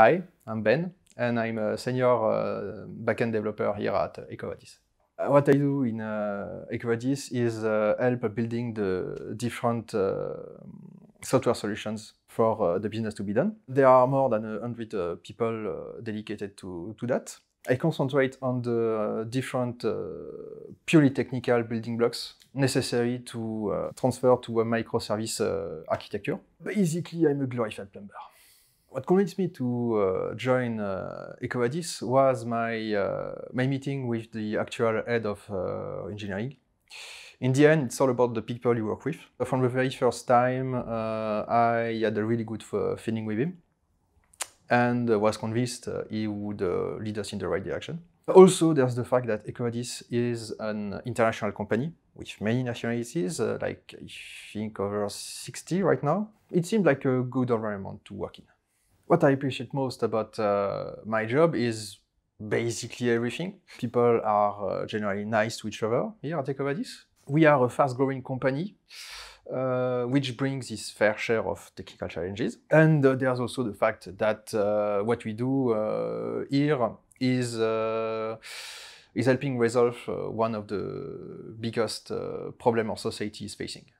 Hi, I'm Ben, and I'm a senior uh, backend developer here at Ecovadis. Uh, what I do in uh, Ecovadis is uh, help building the different uh, software solutions for uh, the business to be done. There are more than 100 people dedicated to, to that. I concentrate on the different purely technical building blocks necessary to transfer to a microservice architecture. Basically, I'm a glorified plumber what convinced me to uh, join uh, EcoVadis was my, uh, my meeting with the actual head of uh, engineering. In the end, it's all about the people you work with. Uh, from the very first time, uh, I had a really good uh, feeling with him and was convinced he would lead us in the right direction. Also, there's the fact that EcoVadis is an international company with many nationalities, like I think over 60 right now. It seemed like a good environment to work in. What I appreciate most about uh, my job is basically everything. People are uh, generally nice to each other here at Ecovadis. We are a fast-growing company, uh, which brings its fair share of technical challenges. And uh, there's also the fact that uh, what we do uh, here is is helping resolve one of the biggest problems our society is facing.